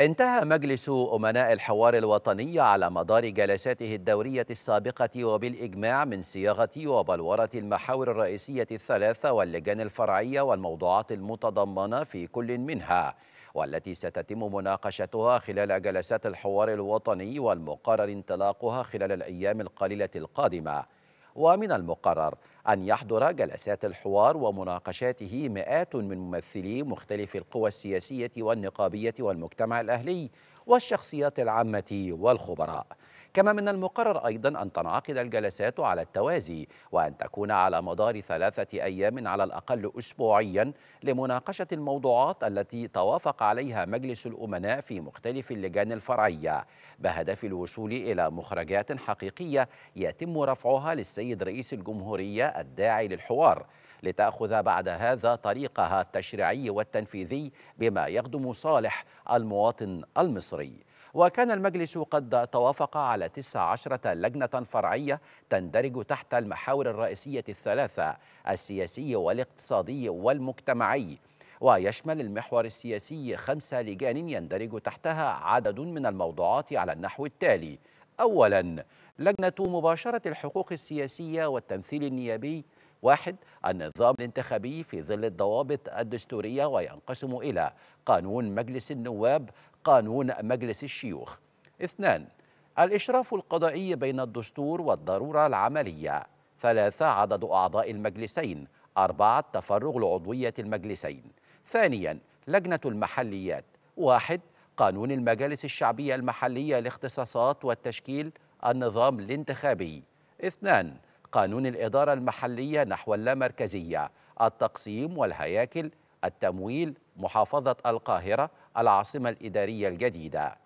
انتهى مجلس أمناء الحوار الوطني على مدار جلساته الدورية السابقة وبالإجماع من صياغة وبلورة المحاور الرئيسية الثلاثة واللجان الفرعية والموضوعات المتضمنة في كل منها والتي ستتم مناقشتها خلال جلسات الحوار الوطني والمقرر انطلاقها خلال الأيام القليلة القادمة ومن المقرر أن يحضر جلسات الحوار ومناقشاته مئات من ممثلي مختلف القوى السياسية والنقابية والمجتمع الأهلي والشخصيات العامة والخبراء كما من المقرر أيضا أن تنعقد الجلسات على التوازي وأن تكون على مدار ثلاثة أيام على الأقل أسبوعيا لمناقشة الموضوعات التي توافق عليها مجلس الأمناء في مختلف اللجان الفرعية بهدف الوصول إلى مخرجات حقيقية يتم رفعها للسيد رئيس الجمهورية الداعي للحوار لتأخذ بعد هذا طريقها التشريعي والتنفيذي بما يخدم صالح المواطن المصري وكان المجلس قد توافق على 19 لجنة فرعية تندرج تحت المحاور الرئيسية الثلاثة السياسي والاقتصادي والمجتمعي ويشمل المحور السياسي خمسة لجان يندرج تحتها عدد من الموضوعات على النحو التالي أولا لجنة مباشرة الحقوق السياسية والتمثيل النيابي واحد النظام الانتخابي في ظل الضوابط الدستورية وينقسم إلى قانون مجلس النواب قانون مجلس الشيوخ اثنان الإشراف القضائي بين الدستور والضرورة العملية ثلاثة عدد أعضاء المجلسين أربعة تفرغ لعضوية المجلسين ثانيا لجنة المحليات واحد قانون المجالس الشعبية المحلية الاختصاصات والتشكيل النظام الانتخابي اثنان قانون الإدارة المحلية نحو اللامركزية التقسيم والهياكل التمويل محافظة القاهرة العاصمة الإدارية الجديدة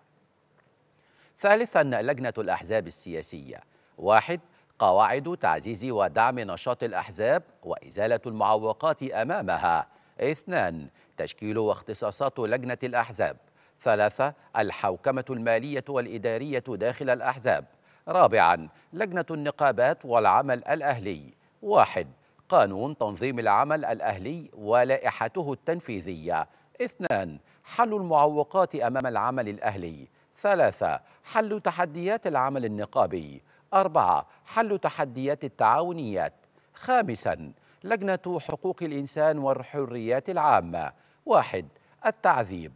ثالثا لجنة الأحزاب السياسية واحد قواعد تعزيز ودعم نشاط الأحزاب وإزالة المعوقات أمامها اثنان تشكيل واختصاصات لجنة الأحزاب ثلاثة الحوكمة المالية والإدارية داخل الأحزاب رابعا لجنة النقابات والعمل الأهلي واحد قانون تنظيم العمل الأهلي ولائحته التنفيذية اثنان حل المعوقات أمام العمل الأهلي ثلاثة حل تحديات العمل النقابي أربعة حل تحديات التعاونيات خامسا لجنة حقوق الإنسان والحريات العامة واحد التعذيب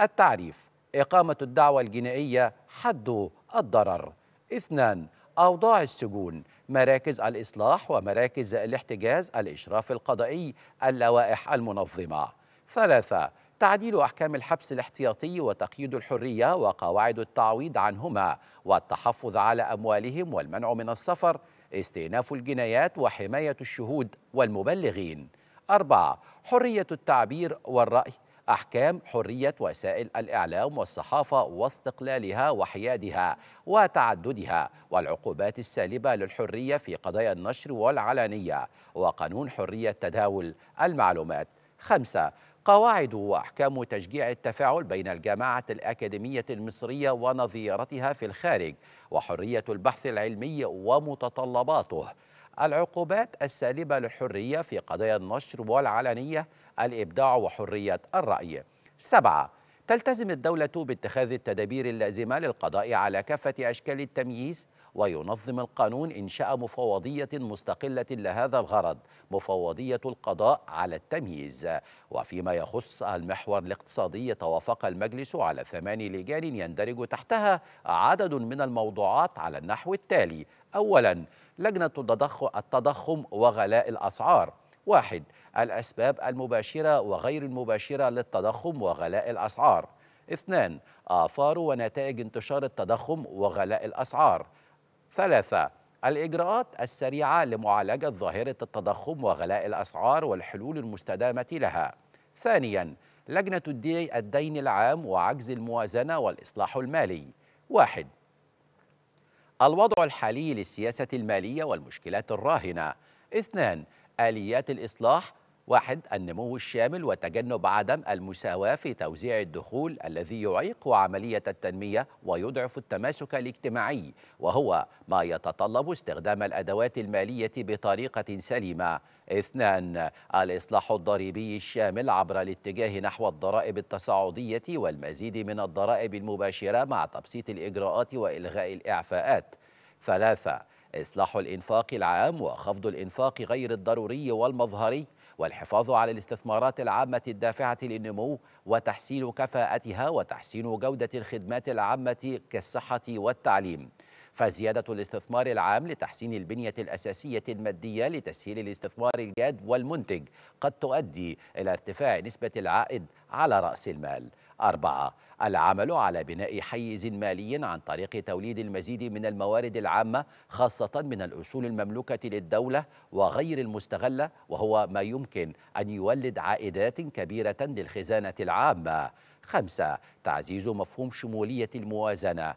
التعريف إقامة الدعوة الجنائية حد الضرر اثنان أوضاع السجون مراكز الإصلاح ومراكز الاحتجاز الإشراف القضائي اللوائح المنظمة ثلاثة تعديل أحكام الحبس الاحتياطي وتقييد الحرية وقواعد التعويض عنهما والتحفظ على أموالهم والمنع من السفر استئناف الجنايات وحماية الشهود والمبلغين أربعة حرية التعبير والرأي أحكام حرية وسائل الإعلام والصحافة واستقلالها وحيادها وتعددها والعقوبات السالبة للحرية في قضايا النشر والعلانية وقانون حرية تداول المعلومات خمسة قواعد واحكام تشجيع التفاعل بين الجامعه الاكاديميه المصريه ونظيرتها في الخارج وحريه البحث العلمي ومتطلباته العقوبات السالبة للحرية في قضايا النشر والعلنية الإبداع وحرية الرأي سبعة تلتزم الدولة باتخاذ التدابير اللازمة للقضاء على كافة أشكال التمييز وينظم القانون إنشاء مفوضية مستقلة لهذا الغرض مفوضية القضاء على التمييز وفيما يخص المحور الاقتصادي توافق المجلس على ثمان لجان يندرج تحتها عدد من الموضوعات على النحو التالي أولا لجنة التضخم وغلاء الأسعار واحد الأسباب المباشرة وغير المباشرة للتضخم وغلاء الأسعار اثنان آثار ونتائج انتشار التضخم وغلاء الأسعار ثلاثة الإجراءات السريعة لمعالجة ظاهرة التضخم وغلاء الأسعار والحلول المستدامة لها ثانياً لجنة الدين العام وعجز الموازنة والإصلاح المالي واحد الوضع الحالي للسياسة المالية والمشكلات الراهنة اثنان آليات الإصلاح واحد النمو الشامل وتجنب عدم المساواة في توزيع الدخول الذي يعيق عملية التنمية ويضعف التماسك الاجتماعي وهو ما يتطلب استخدام الأدوات المالية بطريقة سليمة اثنان الإصلاح الضريبي الشامل عبر الاتجاه نحو الضرائب التصاعدية والمزيد من الضرائب المباشرة مع تبسيط الإجراءات وإلغاء الإعفاءات ثلاثة إصلاح الإنفاق العام وخفض الإنفاق غير الضروري والمظهري والحفاظ على الاستثمارات العامة الدافعة للنمو وتحسين كفاءتها وتحسين جودة الخدمات العامة كالصحة والتعليم فزيادة الاستثمار العام لتحسين البنية الأساسية المادية لتسهيل الاستثمار الجاد والمنتج قد تؤدي إلى ارتفاع نسبة العائد على رأس المال أربعة العمل على بناء حيز مالي عن طريق توليد المزيد من الموارد العامة خاصة من الأصول المملوكة للدولة وغير المستغلة وهو ما يمكن أن يولد عائدات كبيرة للخزانة العامة خمسة تعزيز مفهوم شمولية الموازنة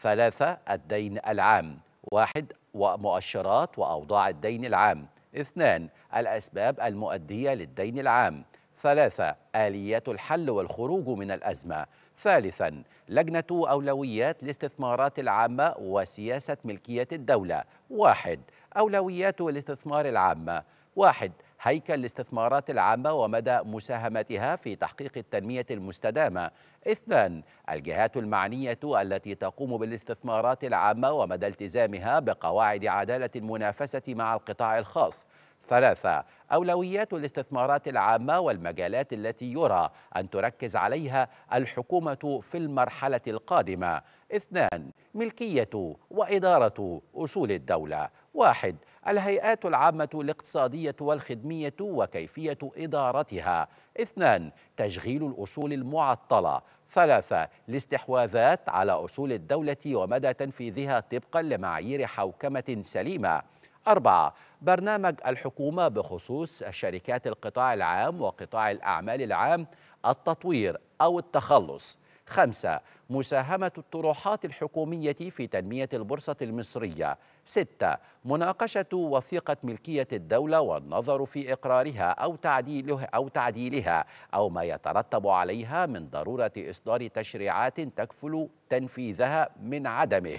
ثلاثة الدين العام واحد ومؤشرات وأوضاع الدين العام اثنان الأسباب المؤدية للدين العام ثلاثة آليات الحل والخروج من الأزمة ثالثا لجنة أولويات الاستثمارات العامة وسياسة ملكية الدولة واحد أولويات الاستثمار العامة واحد هيكل الاستثمارات العامة ومدى مساهمتها في تحقيق التنمية المستدامة اثنان الجهات المعنية التي تقوم بالاستثمارات العامة ومدى التزامها بقواعد عدالة المنافسة مع القطاع الخاص ثلاثة أولويات الاستثمارات العامة والمجالات التي يرى أن تركز عليها الحكومة في المرحلة القادمة اثنان ملكية وإدارة أصول الدولة واحد الهيئات العامة الاقتصادية والخدمية وكيفية إدارتها اثنان تشغيل الأصول المعطلة ثلاثة الاستحواذات على أصول الدولة ومدى تنفيذها طبقا لمعايير حوكمة سليمة أربعة برنامج الحكومة بخصوص شركات القطاع العام وقطاع الأعمال العام التطوير أو التخلص خمسة مساهمة الطروحات الحكومية في تنمية البورصة المصرية ستة مناقشة وثيقة ملكية الدولة والنظر في إقرارها أو تعديله أو تعديلها أو ما يترتب عليها من ضرورة إصدار تشريعات تكفل تنفيذها من عدمه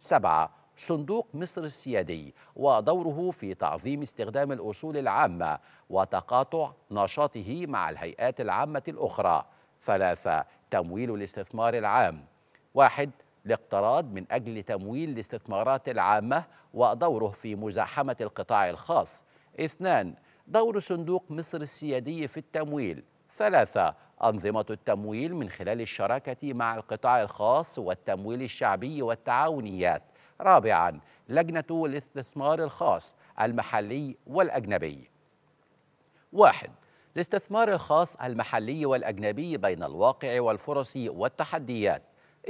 سبعة صندوق مصر السيادي ودوره في تعظيم استخدام الأصول العامة وتقاطع نشاطه مع الهيئات العامة الأخرى ثلاثة تمويل الاستثمار العام واحد الاقتراض من أجل تمويل الاستثمارات العامة ودوره في مزاحمة القطاع الخاص اثنان دور صندوق مصر السيادي في التمويل ثلاثة أنظمة التمويل من خلال الشراكة مع القطاع الخاص والتمويل الشعبي والتعاونيات رابعا لجنة الاستثمار الخاص المحلي والأجنبي واحد الاستثمار الخاص المحلي والأجنبي بين الواقع والفرص والتحديات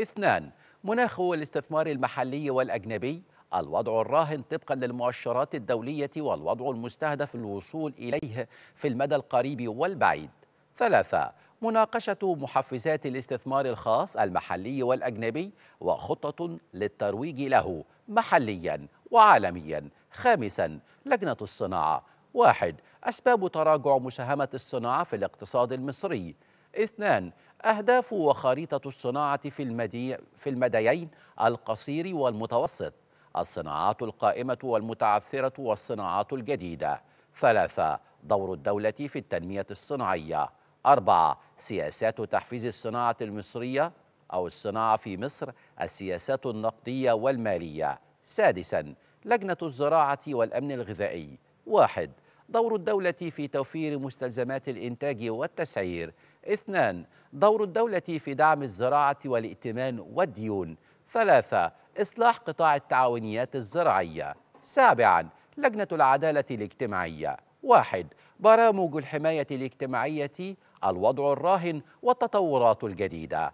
اثنان مناخ الاستثمار المحلي والأجنبي الوضع الراهن طبقا للمؤشرات الدولية والوضع المستهدف الوصول إليه في المدى القريب والبعيد ثلاثة مناقشة محفزات الاستثمار الخاص المحلي والأجنبي وخطة للترويج له محليا وعالميا خامسا لجنة الصناعة واحد أسباب تراجع مساهمة الصناعة في الاقتصاد المصري اثنان أهداف وخريطة الصناعة في, المدي في المديين القصير والمتوسط الصناعات القائمة والمتعثرة والصناعات الجديدة ثلاثة دور الدولة في التنمية الصناعية أربعة سياسات تحفيز الصناعة المصرية أو الصناعة في مصر السياسات النقدية والمالية سادسا لجنة الزراعة والأمن الغذائي واحد دور الدولة في توفير مستلزمات الإنتاج والتسعير اثنان دور الدولة في دعم الزراعة والائتمان والديون ثلاثة إصلاح قطاع التعاونيات الزراعية سابعا لجنة العدالة الاجتماعية واحد برامج الحماية الاجتماعية الوضع الراهن والتطورات الجديدة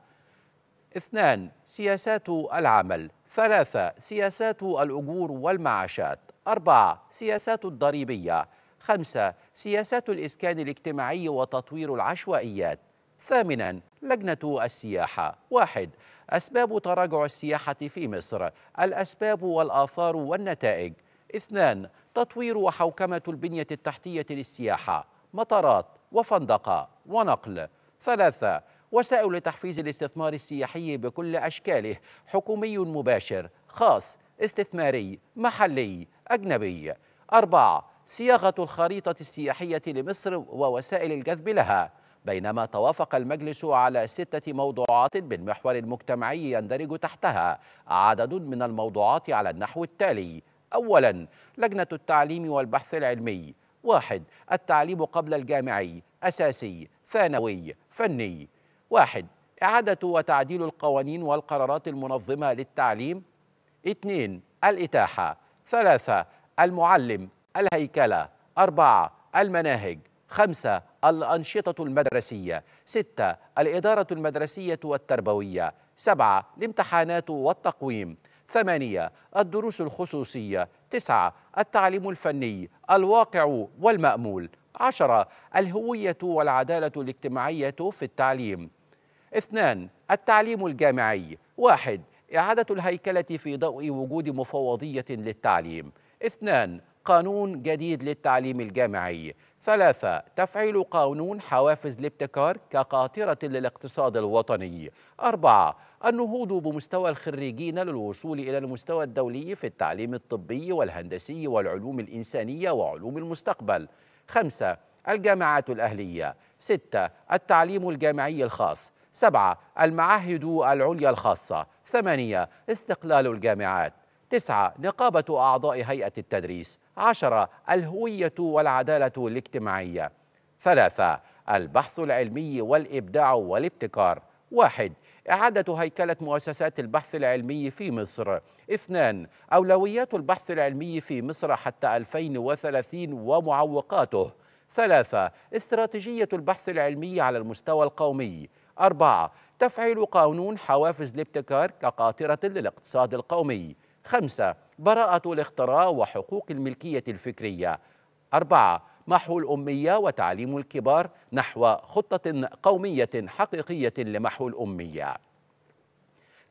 اثنان سياسات العمل ثلاثة سياسات الأجور والمعاشات أربعة سياسات الضريبية خمسة سياسات الإسكان الاجتماعي وتطوير العشوائيات ثامنا لجنة السياحة واحد أسباب تراجع السياحة في مصر الأسباب والآثار والنتائج اثنان تطوير وحوكمة البنية التحتية للسياحة مطارات وفندقة ونقل ثلاثة وسائل لتحفيز الاستثمار السياحي بكل أشكاله حكومي مباشر خاص استثماري محلي أجنبي أربعة صياغة الخريطة السياحية لمصر ووسائل الجذب لها بينما توافق المجلس على ستة موضوعات بالمحور المجتمعي يندرج تحتها عدد من الموضوعات على النحو التالي أولا لجنة التعليم والبحث العلمي واحد التعليم قبل الجامعي أساسي ثانوي فني واحد إعادة وتعديل القوانين والقرارات المنظمة للتعليم اثنين الإتاحة ثلاثة المعلم الهيكلة أربعة المناهج خمسة الأنشطة المدرسية ستة الإدارة المدرسية والتربوية سبعة الامتحانات والتقويم ثمانية الدروس الخصوصية تسعة التعليم الفني الواقع والمأمول عشرة الهوية والعدالة الاجتماعية في التعليم اثنان التعليم الجامعي واحد إعادة الهيكلة في ضوء وجود مفوضية للتعليم اثنان قانون جديد للتعليم الجامعي ثلاثة تفعيل قانون حوافز الابتكار كقاطرة للاقتصاد الوطني أربعة النهوض بمستوى الخريجين للوصول إلى المستوى الدولي في التعليم الطبي والهندسي والعلوم الإنسانية وعلوم المستقبل خمسة الجامعات الأهلية ستة التعليم الجامعي الخاص سبعة المعاهد العليا الخاصة ثمانية استقلال الجامعات تسعة نقابة أعضاء هيئة التدريس عشرة الهوية والعدالة الاجتماعية ثلاثة البحث العلمي والإبداع والابتكار واحد إعادة هيكلة مؤسسات البحث العلمي في مصر اثنان أولويات البحث العلمي في مصر حتى 2030 ومعوقاته ثلاثة استراتيجية البحث العلمي على المستوى القومي أربعة تفعيل قانون حوافز الابتكار كقاطرة للاقتصاد القومي خمسة براءة الاختراع وحقوق الملكية الفكرية أربعة محو الأمية وتعليم الكبار نحو خطة قومية حقيقية لمحو الأمية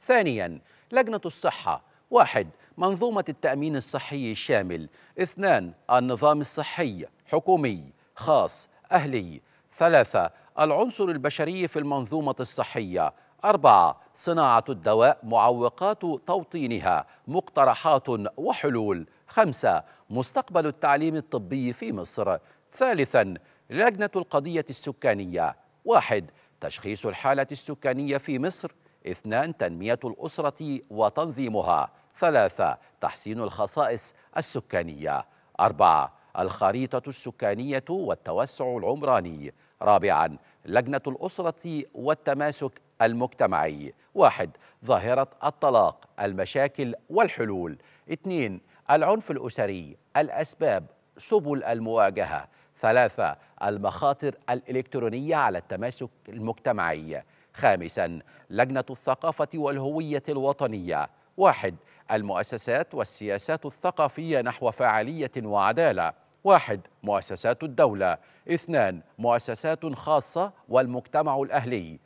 ثانيا لجنة الصحة واحد منظومة التأمين الصحي الشامل اثنان النظام الصحي حكومي خاص أهلي ثلاثة العنصر البشري في المنظومة الصحية أربعة صناعة الدواء معوقات توطينها مقترحات وحلول خمسة مستقبل التعليم الطبي في مصر ثالثا لجنة القضية السكانية واحد تشخيص الحالة السكانية في مصر اثنان تنمية الأسرة وتنظيمها ثلاثة تحسين الخصائص السكانية أربعة الخريطة السكانية والتوسع العمراني رابعا لجنة الأسرة والتماسك المجتمعي واحد ظاهرة الطلاق المشاكل والحلول اثنين العنف الأسري الأسباب سبل المواجهة ثلاثة المخاطر الإلكترونية على التماسك المجتمعي خامسا لجنة الثقافة والهوية الوطنية واحد المؤسسات والسياسات الثقافية نحو فاعلية وعدالة واحد مؤسسات الدولة اثنان مؤسسات خاصة والمجتمع الأهلي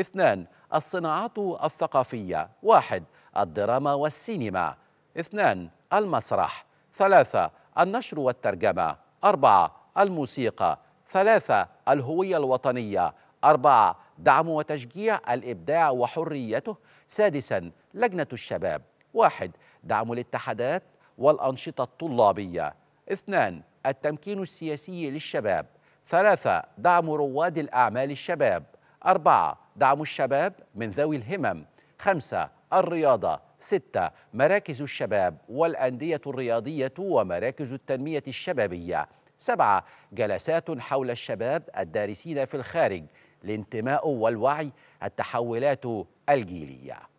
اثنان الصناعات الثقافية واحد الدراما والسينما اثنان المسرح ثلاثة النشر والترجمة أربعة الموسيقى ثلاثة الهوية الوطنية أربعة دعم وتشجيع الإبداع وحريته سادسا لجنة الشباب واحد دعم الاتحادات والأنشطة الطلابية اثنان التمكين السياسي للشباب ثلاثة دعم رواد الأعمال الشباب أربعة دعم الشباب من ذوي الهمم خمسة الرياضة ستة مراكز الشباب والأندية الرياضية ومراكز التنمية الشبابية سبعة جلسات حول الشباب الدارسين في الخارج الانتماء والوعي التحولات الجيليه